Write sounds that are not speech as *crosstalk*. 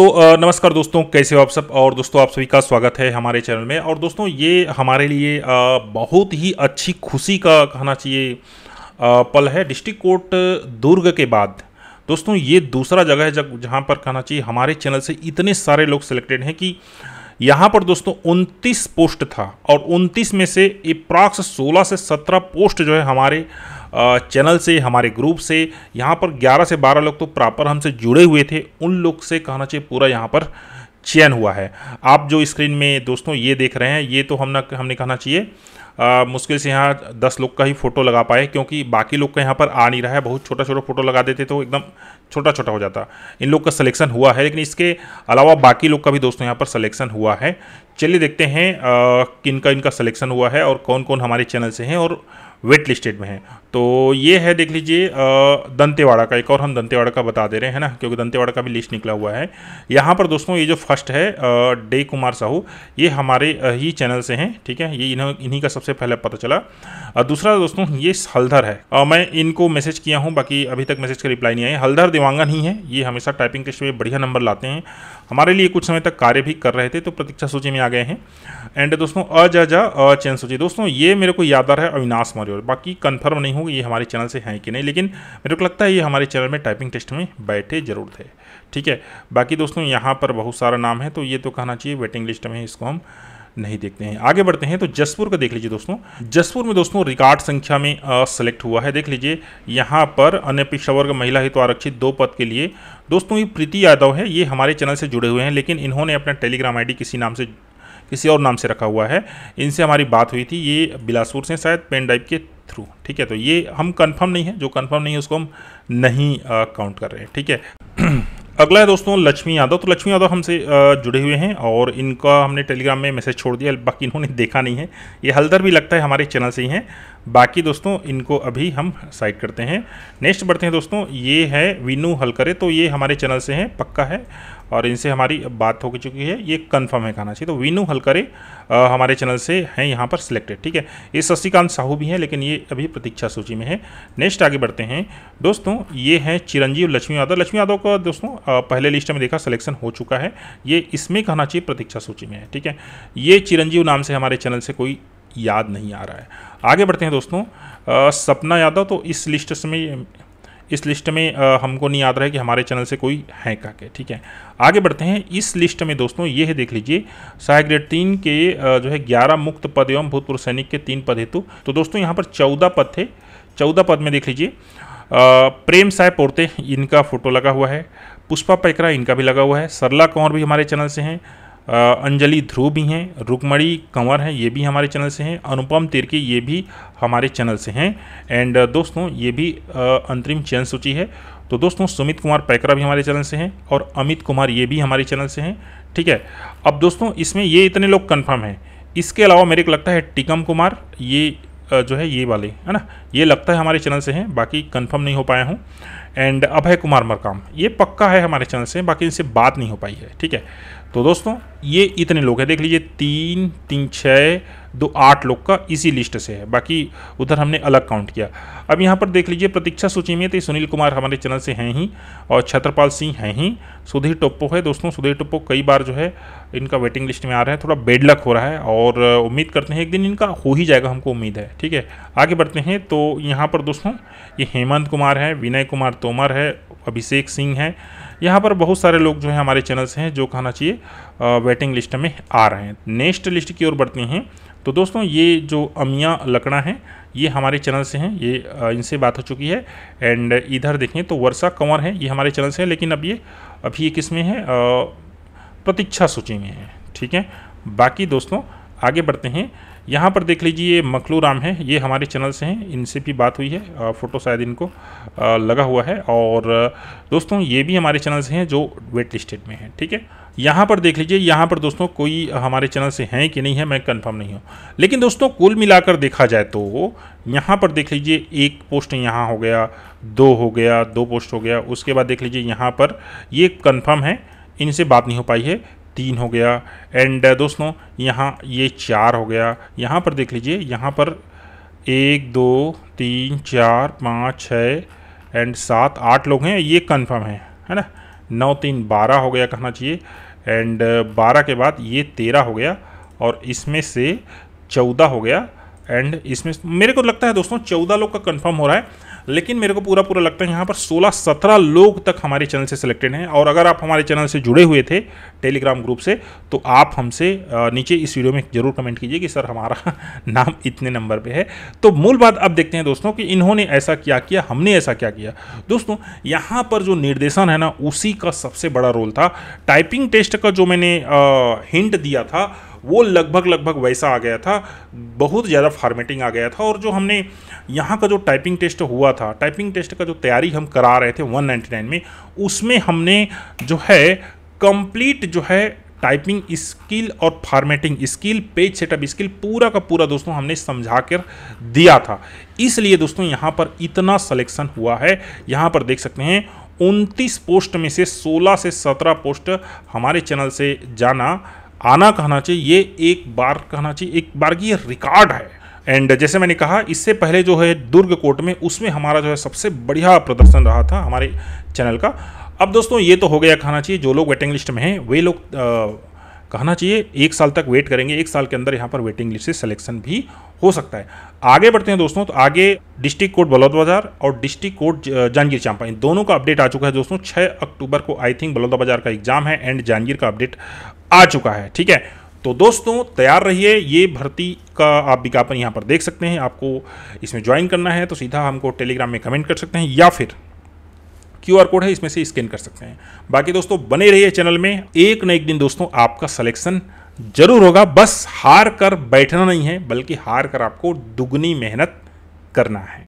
तो नमस्कार दोस्तों कैसे हो आप सब और दोस्तों आप सभी का स्वागत है हमारे चैनल में और दोस्तों ये हमारे लिए बहुत ही अच्छी खुशी का कहना चाहिए पल है डिस्ट्रिक्ट कोर्ट दुर्ग के बाद दोस्तों ये दूसरा जगह है जब जहाँ पर कहना चाहिए हमारे चैनल से इतने सारे लोग सिलेक्टेड हैं कि यहाँ पर दोस्तों उनतीस पोस्ट था और उनतीस में से अप्रॉक्स सोलह से सत्रह पोस्ट जो है हमारे चैनल से हमारे ग्रुप से यहाँ पर 11 से 12 लोग तो प्रॉपर हमसे जुड़े हुए थे उन लोग से कहना चाहिए पूरा यहाँ पर चयन हुआ है आप जो स्क्रीन में दोस्तों ये देख रहे हैं ये तो हमने हमने कहना चाहिए मुश्किल से यहाँ दस लोग का ही फ़ोटो लगा पाए क्योंकि बाकी लोग का यहाँ पर आ नहीं रहा है बहुत छोटा छोटा फ़ोटो लगा देते तो एकदम छोटा छोटा हो जाता इन लोग का सिलेक्शन हुआ है लेकिन इसके अलावा बाकी लोग का भी दोस्तों यहाँ पर सिलेक्शन हुआ है चलिए देखते हैं किन का इनका सिलेक्शन हुआ है और कौन कौन हमारे चैनल से हैं और वेट लिस्टेड में हैं तो ये है देख लीजिए दंतेवाड़ा का एक और हम दंतेवाड़ा का बता दे रहे हैं ना क्योंकि दंतेवाड़ा का भी लिस्ट निकला हुआ है यहाँ पर दोस्तों ये जो फर्स्ट है डे कुमार साहू ये हमारे ही चैनल से हैं ठीक है ये इन्हों इन्हीं का सबसे पहले पता चला दूसरा दोस्तों ये हल्धर है आ, मैं इनको मैसेज किया हूँ बाकी अभी तक मैसेज का रिप्लाई नहीं आया हल्धर दिवांगन ही है ये हमेशा टाइपिंग टेस्ट में बढ़िया नंबर लाते हैं हमारे लिए कुछ समय तक कार्य भी कर रहे थे तो प्रतीक्षा सूची में आ गए हैं एंड दोस्तों अज अचैन सूची दोस्तों ये मेरे को याद आ रहा है अविनाश मौर्य बाकी कन्फर्म नहीं होगा ये हमारे चैनल से हैं कि नहीं लेकिन मेरे को लगता है ये हमारे चैनल में टाइपिंग टेस्ट में बैठे जरूर थे ठीक है बाकी दोस्तों यहाँ पर बहुत सारा नाम है तो ये तो कहना चाहिए वेटिंग लिस्ट में इसको हम नहीं देखते हैं आगे बढ़ते हैं तो जसपुर का देख लीजिए दोस्तों जसपुर में दोस्तों रिकॉर्ड संख्या में सेलेक्ट हुआ है देख लीजिए यहाँ पर पिछड़ा वर्ग महिला हित आरक्षित दो पद के लिए दोस्तों ये प्रीति यादव है ये हमारे चैनल से जुड़े हुए हैं लेकिन इन्होंने अपना टेलीग्राम आई किसी नाम से किसी और नाम से रखा हुआ है इनसे हमारी बात हुई थी ये बिलासपुर से शायद पेन ड्राइव के थ्रू ठीक है तो ये हम कंफर्म नहीं है जो कंफर्म नहीं है उसको हम नहीं काउंट कर रहे हैं ठीक है अगला है दोस्तों लक्ष्मी यादव तो लक्ष्मी यादव हमसे जुड़े हुए हैं और इनका हमने टेलीग्राम में मैसेज छोड़ दिया बाकी इन्होंने *laughs* देखा नहीं है ये हल्दर भी लगता है हमारे चैनल से ही हैं बाकी दोस्तों इनको अभी हम साइड करते हैं नेक्स्ट बढ़ते हैं दोस्तों ये है विनू हलकरे तो ये हमारे चैनल से हैं पक्का है और इनसे हमारी बात हो चुकी है ये कन्फर्म है कहना चाहिए तो विनू हलकरे हमारे चैनल से हैं यहाँ पर सिलेक्टेड ठीक है ये शशिकांत साहू भी हैं लेकिन ये अभी प्रतीक्षा सूची में है नेक्स्ट आगे बढ़ते हैं दोस्तों ये हैं चिरंजीव लक्ष्मी यादव लक्ष्मी यादव का दोस्तों पहले लिस्ट में देखा सिलेक्शन हो चुका है ये इसमें कहना चाहिए प्रतीक्षा सूची में है ठीक है ये चिरंजीव नाम से हमारे चैनल से कोई याद नहीं आ रहा है आगे बढ़ते हैं दोस्तों सपना यादव तो इस लिस्ट में इस लिस्ट में आ, हमको नहीं याद रहा है कि हमारे चैनल से कोई है का के ठीक है आगे बढ़ते हैं इस लिस्ट में दोस्तों ये है देख लीजिए सहायक ग्रेड तीन के जो है ग्यारह मुक्त पद एवं भूतपूर्व सैनिक के तीन पद हेतु तो दोस्तों यहाँ पर चौदह पद थे चौदह पद में देख लीजिए प्रेम साय पोर्ते इनका फोटो लगा हुआ है पुष्पा पैकरा इनका भी लगा हुआ है सरला कंवर भी हमारे चैनल से हैं अंजलि ध्रुव भी हैं रुकमणी कंवर हैं ये भी हमारे चैनल से हैं अनुपम तिरकी ये भी हमारे चैनल से हैं एंड दोस्तों ये भी अंतरिम चयन सूची है तो दोस्तों सुमित कुमार पैकरा भी हमारे चैनल से हैं और अमित कुमार ये भी हमारे चैनल से हैं ठीक है अब दोस्तों इसमें ये इतने लोग कन्फर्म हैं इसके अलावा मेरे को लगता है टिकम कुमार ये जो है ये वाले है ना ये लगता है हमारे चैनल से हैं बाकी कन्फर्म नहीं हो पाया हूँ एंड अभय कुमार मरकाम ये पक्का है हमारे चैनल से बाकी इनसे बात नहीं हो पाई है ठीक है तो दोस्तों ये इतने लोग हैं देख लीजिए तीन तीन छः दो आठ लोग का इसी लिस्ट से है बाकी उधर हमने अलग काउंट किया अब यहाँ पर देख लीजिए प्रतीक्षा सूची में तो सुनील कुमार हमारे चैनल से हैं ही और छत्रपाल सिंह हैं ही सुधीर टोप्पो है दोस्तों सुधीर टोप्पो कई बार जो है इनका वेटिंग लिस्ट में आ रहा है थोड़ा बेड लक हो रहा है और उम्मीद करते हैं एक दिन इनका हो ही जाएगा हमको उम्मीद है ठीक है आगे बढ़ते हैं तो यहाँ पर दोस्तों ये हेमंत कुमार हैं विनय कुमार तोमर है अभिषेक सिंह है यहाँ पर बहुत सारे लोग जो हैं हमारे चैनल से हैं जो कहना चाहिए वेटिंग लिस्ट में आ रहे हैं नेक्स्ट लिस्ट की ओर बढ़ते हैं तो दोस्तों ये जो अमिया लकड़ा हैं ये हमारे चैनल से हैं ये इनसे बात हो चुकी है एंड इधर देखें तो वर्षा कंवर हैं ये हमारे चैनल से हैं लेकिन अब ये अभी ये किस में है प्रतीक्षा सूची में है ठीक है बाकी दोस्तों आगे बढ़ते हैं यहाँ पर देख लीजिए ये मखलू राम है ये हमारे चैनल से हैं इनसे भी बात हुई है फ़ोटो शायद इनको लगा हुआ है और दोस्तों ये भी हमारे चैनल से हैं जो वेट लिस्टेड में है ठीक है यहाँ पर देख लीजिए यहाँ पर दोस्तों कोई हमारे चैनल से हैं कि नहीं है मैं कंफर्म नहीं हूँ लेकिन दोस्तों कुल मिलाकर देखा जाए तो यहाँ पर देख लीजिए एक पोस्ट यहाँ हो गया दो हो गया दो पोस्ट हो गया उसके बाद देख लीजिए यहाँ पर ये कन्फर्म है इनसे बात नहीं हो पाई है तीन हो गया एंड uh, दोस्तों यहाँ ये चार हो गया यहाँ पर देख लीजिए यहाँ पर एक दो तीन चार पाँच छः एंड सात आठ लोग हैं ये कन्फर्म है है ना नौ तीन बारह हो गया कहना चाहिए एंड uh, बारह के बाद ये तेरह हो गया और इसमें से चौदह हो गया एंड इसमें मेरे को लगता है दोस्तों चौदह लोग का कंफर्म हो रहा है लेकिन मेरे को पूरा पूरा लगता है यहाँ पर सोलह सत्रह लोग तक हमारे चैनल से सिलेक्टेड हैं और अगर आप हमारे चैनल से जुड़े हुए थे टेलीग्राम ग्रुप से तो आप हमसे नीचे इस वीडियो में जरूर कमेंट कीजिए कि सर हमारा *laughs* नाम इतने नंबर पर है तो मूल बात अब देखते हैं दोस्तों कि इन्होंने ऐसा क्या किया हमने ऐसा क्या किया दोस्तों यहाँ पर जो निर्देशन है ना उसी का सबसे बड़ा रोल था टाइपिंग टेस्ट का जो मैंने हिंट दिया था वो लगभग लगभग वैसा आ गया था बहुत ज़्यादा फार्मेटिंग आ गया था और जो हमने यहाँ का जो टाइपिंग टेस्ट हुआ था टाइपिंग टेस्ट का जो तैयारी हम करा रहे थे 199 में उसमें हमने जो है कंप्लीट जो है टाइपिंग स्किल और formatting skill page setup skill पूरा का पूरा दोस्तों हमने समझा कर दिया था इसलिए दोस्तों यहाँ पर इतना सलेक्शन हुआ है यहाँ पर देख सकते हैं उनतीस पोस्ट में से 16 से 17 पोस्ट हमारे चैनल से जाना आना कहना चाहिए ये एक बार कहना चाहिए एक बार की ये रिकॉर्ड है एंड जैसे मैंने कहा इससे पहले जो है दुर्ग कोर्ट में उसमें हमारा जो है सबसे बढ़िया प्रदर्शन रहा था हमारे चैनल का अब दोस्तों ये तो हो गया कहना चाहिए जो लोग वेटिंग लिस्ट में हैं वे लोग कहना चाहिए एक साल तक वेट करेंगे एक साल के अंदर यहाँ पर वेटिंग लिस्ट से सिलेक्शन भी हो सकता है आगे बढ़ते हैं दोस्तों तो आगे डिस्ट्रिक्ट कोर्ट बलौद बाजार और डिस्ट्रिक्ट कोर्ट जांजगीर चांपा इन दोनों का अपडेट आ चुका है दोस्तों 6 अक्टूबर को आई थिंक बलौदा बाजार का एग्जाम है एंड जांजगीर का अपडेट आ चुका है ठीक है तो दोस्तों तैयार रहिए ये भर्ती का आप विज्ञापन यहाँ पर देख सकते हैं आपको इसमें ज्वाइन करना है तो सीधा हमको टेलीग्राम में कमेंट कर सकते हैं या फिर क्यू आर कोड है इसमें से स्कैन कर सकते हैं बाकी दोस्तों बने रहिए चैनल में एक न एक दिन दोस्तों आपका सलेक्शन जरूर होगा बस हार कर बैठना नहीं है बल्कि हार कर आपको दुगनी मेहनत करना है